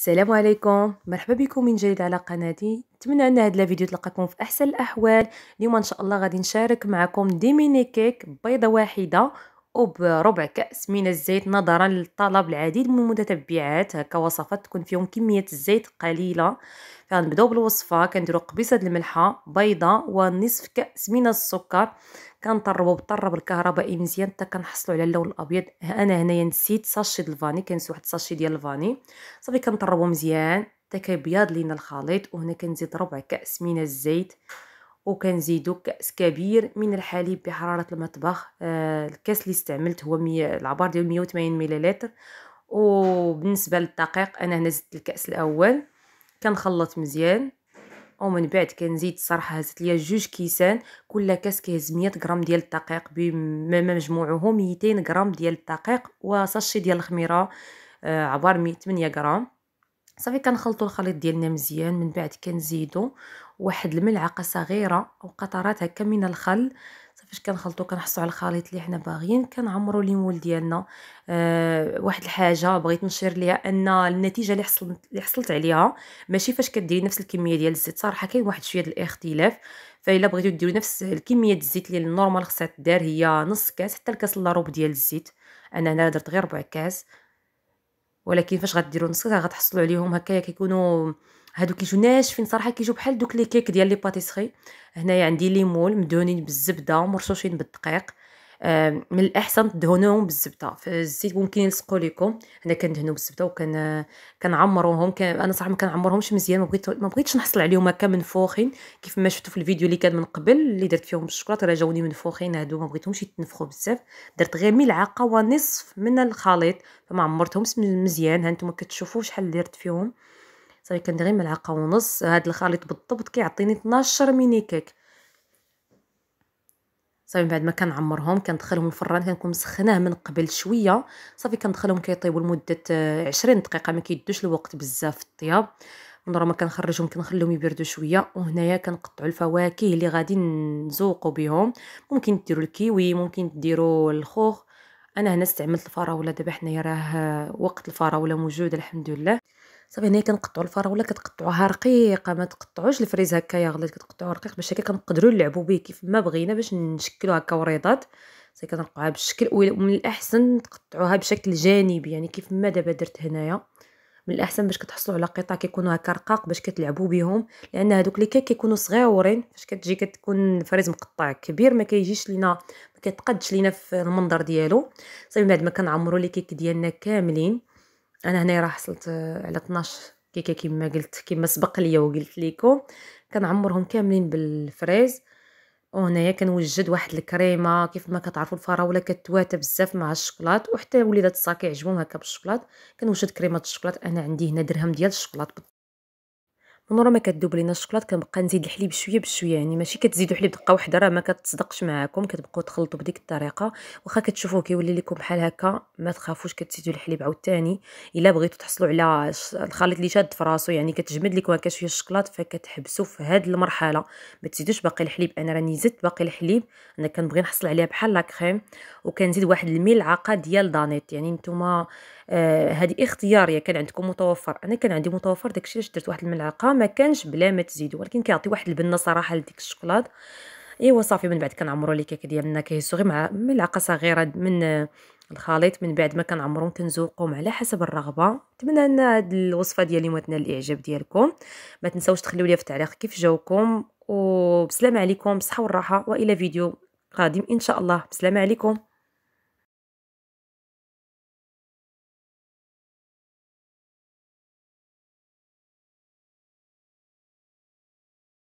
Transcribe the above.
السلام عليكم مرحبا بكم من جديد على قناتي نتمنى ان هذا الفيديو تلقاكم في احسن الاحوال اليوم ان شاء الله غادي نشارك معكم ديميني كيك بيضه واحده وبربع كأس من الزيت نظرا للطلب العديد من المتتبعات هكا وصفات تكون فيهم كمية الزيت قليلة فغنبداو بالوصفة كنديرو قبيصة الملحة بيضة ونصف كأس من السكر كنطربو بالطرب الكهربائي مزيان حتى كنحصلو على اللون الابيض انا هنايا نسيت ساشي ديال الفاني كنس واحد ساشي ديال الفاني صافي كنطربو مزيان حتى كيبيض لينا الخليط وهنا كنزيد ربع كأس من الزيت وكنزيدو كاس كبير من الحليب بحراره المطبخ آه، الكاس اللي استعملت هو مي... العبار ديال 180 مليلتر وبالنسبه للدقيق انا هنا زدت الكاس الاول كنخلط مزيان ومن بعد كنزيد الصراحه هزت ليا جوج كيسان كل كاس كيهز 100 غرام ديال الدقيق مجموعه 200 غرام ديال الدقيق وساشي ديال الخميره آه عبار 108 غرام صافي كنخلطوا الخليط ديالنا مزيان من بعد كنزيدو واحد الملعقه صغيره او قطرات هكا من الخل فاش كنخلطو كنحصو على الخليط اللي حنا باغيين كنعمرو ليمول ديالنا أه واحد الحاجه بغيت نشير ليها ان النتيجه اللي حصلت اللي حصلت عليها ماشي فاش كديري نفس الكميه ديال الزيت صراحه كاين واحد شويه الاختلاف فالا بغيتو ديرو نفس الكميه ديال الزيت اللي النورمال خصها تدار هي نص كاس حتى الكاس الا ربع ديال الزيت انا هنا درت غير ربع كاس ولكن فاش غديرو نص كاس غتحصلو عليهم هكايا كيكونو هادو كيجو ناشفين صراحه كيجو بحال دوك لي كيك ديال لي باتيسري هنايا عندي ليمون مدهونين بالزبده مرشوشين بالدقيق من الاحسن تدهنوهم بالزبده في الزيت ممكن يلصقوا لكم هنا كندهنو بالزبده وكن كنعمروهم كان انا صراحه ما كنعمرهمش مزيان ما بغيت ما بغيتش نحصل عليهم هكا منفوخين كيف ما شفتوا في الفيديو اللي كان من قبل اللي درت فيهم الشكلاط راه جاوني منفوخين هادو ما بغيتهمش يتنفخوا بزاف درت غير ملعقه ونصف من الخليط فما عمرتهمش مزيان هانتوما كتشوفوا شحال درت فيهم صافي كندير ملعقه ونص هاد الخليط بالضبط كيعطيني 12 ميني كيك صافي من بعد ما كنعمرهم كندخلهم الفران كنكون مسخناه من قبل شويه صافي كندخلهم كيطيبوا لمده 20 دقيقه ما كيدوش الوقت بزاف في الطياب من ما كنخرجهم كنخليهم يبردوا شويه وهنايا كنقطعوا الفواكه اللي غادي نزوقوا بهم ممكن ديروا الكيوي ممكن ديروا الخوخ انا هنا استعملت الفراوله دابا حنايا راه وقت الفراوله موجود الحمد لله صافي هنايا كنقطعوا الفراوله كتقطعوها رقيقه ما تقطعوش الفريز هكايا غليظ كتقطعوه رقيق باش هكا كنقدروا نلعبوا به كيف ما بغينا باش نشكلوا هكا وريضات صافي كنرقعوها بالشكل ومن الاحسن تقطعوها بشكل جانبي يعني كيف ما دابا درت هنايا من الاحسن باش كتحصلوا على قطع كيكونوا هكا رقاق باش كتلعبوا بهم لان هذوك اللي كيك كيكونوا صغيورين فاش كتجي كتكون الفريز مقطع كبير ما كيجيش لينا ما كيتقدش لينا في المنظر ديالو صافي من بعد ما كنعمروا لي كيك ديالنا كاملين انا هنا راه حصلت آه، على 12 كيكه كما قلت كما سبق ليا وقلت لكم كنعمرهم كاملين بالفريز وهنايا كنوجد واحد الكريمه كيف ما كتعرفوا الفراوله كتواتى بزاف مع الشكلاط وحتى وليدات الصاك عجبهم هكا بالشكلاط كنوجد كريمه الشكلاط انا عندي هنا درهم ديال الشكلاط نورا ما كدوب لينا الشكلاط كنبقى نزيد الحليب شويه بشويه يعني ماشي كتزيدوا حليب دقه واحده راه ما كتصدقش معاكم كتبقاو تخلطوا بديك الطريقه واخا كتشوفوه كيولي لكم بحال هكا ما تخافوش كتزيدوا الحليب عاوتاني الا بغيتوا تحصلوا على الخليط اللي شاد في راسو يعني كتجمد لكم هكا شويه الشكلاط فكتحبسوا في هاد المرحله ما تزيدوش باقي الحليب انا راني زدت باقي الحليب انا كنبغي نحصل عليها بحال لاكريم وكنزيد واحد الملعقه ديال دانيت يعني نتوما هذه آه اختياريه كان عندكم متوفر انا كان عندي متوفر داكشي علاش درت واحد الملعقه ما كانش بلا ما تزيدو ولكن كيعطي واحد البنه صراحه لديك الشكلاط ايوا صافي من بعد كنعمروا لي كيك ديالنا كيهزو غير مع ملعقه صغيره من الخليط من بعد ما كنعمروا كنزوقهم على حسب الرغبه نتمنى ان هاد الوصفه ديالي اليوم تنال الاعجاب ديالكم ما تنساوش تخليو لي في التعليق كيف جاوكم وبسلام عليكم بالصحه والراحه والى فيديو قادم ان شاء الله بسلامه عليكم